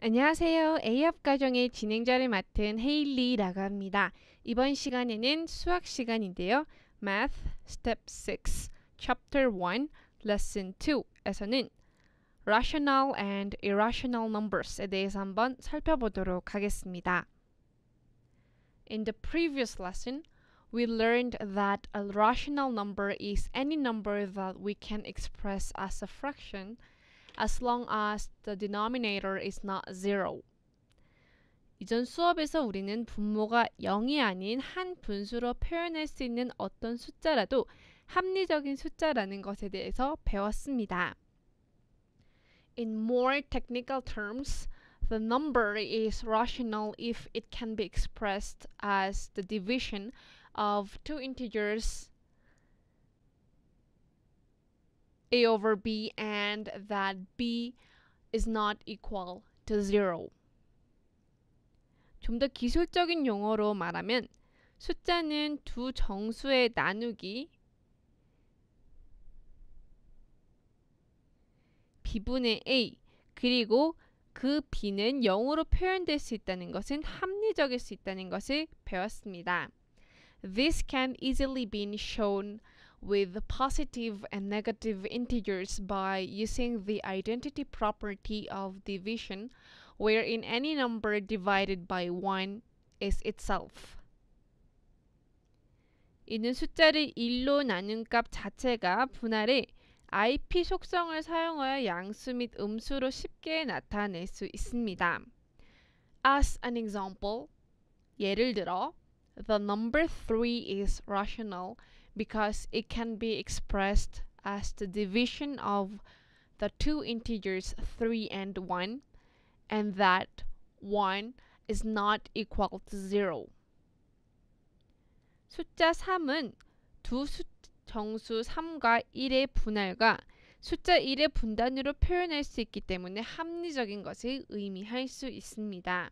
안녕하세요. A업 과정의 진행자를 맡은 헤일리라고 합니다. 이번 시간에는 수학 시간인데요. Math Step 6 Chapter 1 Lesson 2에서는 Rational and Irrational Numbers에 대해서 한번 살펴보도록 하겠습니다. In the previous lesson, we learned that a rational number is any number that we can express as a fraction as long as the denominator is not zero. 이전 수업에서 우리는 분모가 0이 아닌 한 분수로 표현할 수 있는 어떤 숫자라도 합리적인 숫자라는 것에 대해서 배웠습니다. In more technical terms, the number is rational if it can be expressed as the division of two integers a over b and that b is not equal to z 좀더 기술적인 용어로 말하면 숫자는 두 정수의 나누기 b분의 a 그리고 그 b는 0으로 표현될 수 있다는 것은 합리적일 수 있다는 것을 배웠습니다. This can easily be shown with positive and negative integers by using the identity property of division wherein any number divided by 1 is itself. 이는 숫자를 1로 나눈 값 자체가 분할의 IP 속성을 사용하여 양수 및 음수로 쉽게 나타낼 수 있습니다. As an example, 예를 들어, the number 3 is rational because it can be expressed as the division of the two integers 3 and 1 and that 1 is not equal to 0. 숫자 3은 두 수, 정수 3과 1의 분할과 숫자 1의 분단위로 표현할 수 있기 때문에 합리적인 것을 의미할 수 있습니다.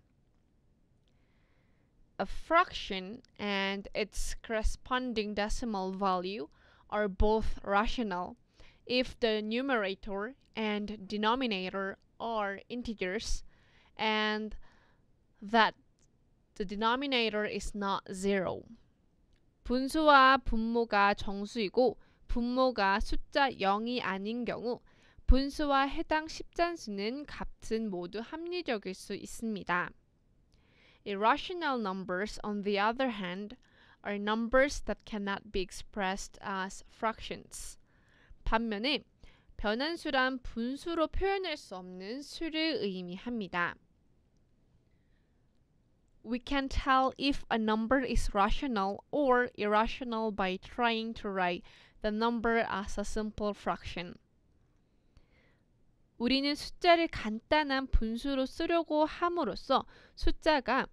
a fraction and its corresponding decimal value are both rational if the numerator and denominator are integers and that the denominator is not zero. 분수와 분모가 정수이고 분모가 숫자 0이 아닌 경우 분수와 해당 십잔수는 값은 모두 합리적일 수 있습니다. Irrational numbers, on the other hand, are numbers that cannot be expressed as fractions. 반면에 변환수란 분수로 표현할 수 없는 수를 의미합니다. We can tell if a number is rational or irrational by trying to write the number as a simple fraction. 우리는 숫자를 간단한 분수로 쓰려고 함으로써 숫자가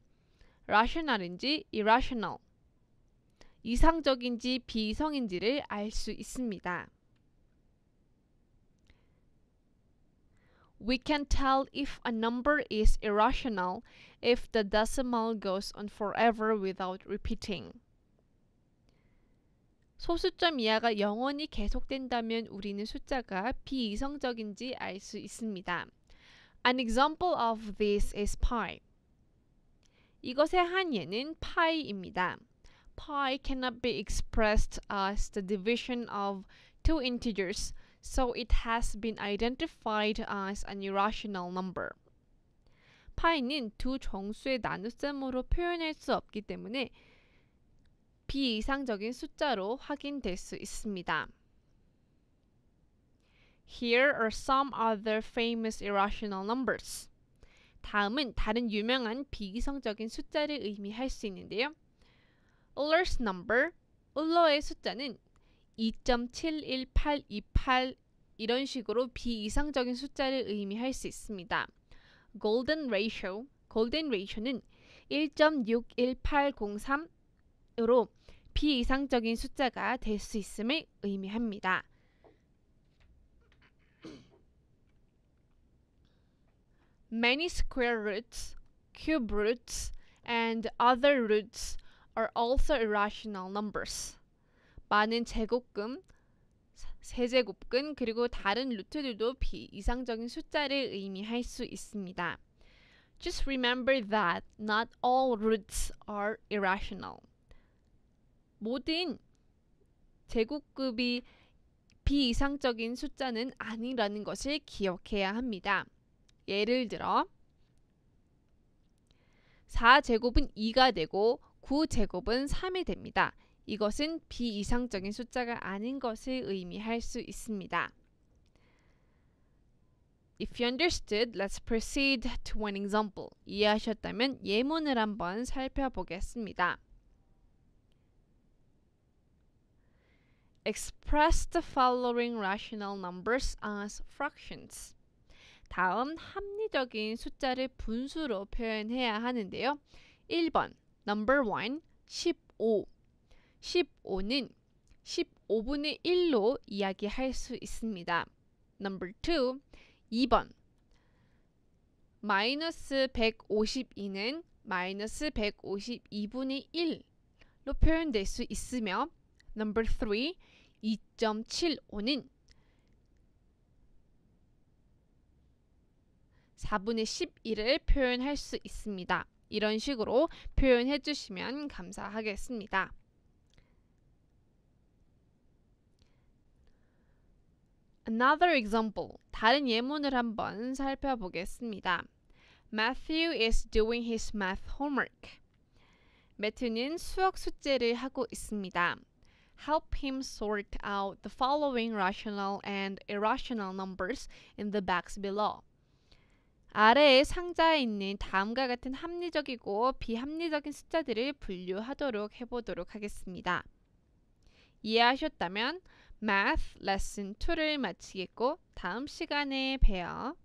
rational인지 irrational, 이상적인지 비이성인지를 알 수 있습니다. We can tell if a number is irrational if the decimal goes on forever without repeating. 소수점 이하가 영원히 계속된다면 우리는 숫자가 비이성적인지 알 수 있습니다. An example of this is pi. 이것의 한예는 파이입니다. Pi cannot be expressed as the division of two integers, so it has been identified as an irrational number. 파이는 두 정수의 나눗셈으로 표현할 수 없기 때문에 비이상적인 숫자로 확인될 수 있습니다. Here are some other famous irrational numbers. 다음은 다른 유명한 비이성적인 숫자를 의미할 수 있는데요. Euler's number, Euler의 숫자는 2.71828 이런 식으로 비이상적인 숫자를 의미할 수 있습니다. Golden ratio, Golden ratio는 1.61803으로 비이상적인 숫자가 될 수 있음을 의미합니다. Many square roots, cube roots, and other roots are also irrational numbers. 많은 제곱근, 세제곱근, 그리고 다른 루트들도 비이상적인 숫자를 의미할 수 있습니다. Just remember that not all roots are irrational. 모든 제곱급이 비이상적인 숫자는 아니라는 것을 기억해야 합니다. 예를 들어 4제곱은 2가 되고 9제곱은 3이 됩니다. 이것은 비이상적인 숫자가 아닌 것을 의미할 수 있습니다. If you understood, let's proceed to one example. 이해하셨다면 예문을 한번 살펴보겠습니다. Express the following rational numbers as fractions. 다음 합리적인 숫자를 분수로 표현해야 하는데요. 1번 number 1 15 15는 15분의 1로 이야기할 수 있습니다. number 2 2번 마이너스 152는 마이너스 152분의 1로 표현될 수 있으며 number 3 2.75는 4분의 11을 표현할 수 있습니다. 이런 식으로 표현해 주시면 감사하겠습니다. Another example. 다른 예문을 한번 살펴보겠습니다. Matthew is doing his math homework. 매튜는 수학 숙제를 하고 있습니다. Help him sort out the following rational and irrational numbers in the box below. 아래의 상자에 있는 다음과 같은 합리적이고 비합리적인 숫자들을 분류하도록 해보도록 하겠습니다. 이해하셨다면 Math Lesson 2를 마치겠고 다음 시간에 봬요.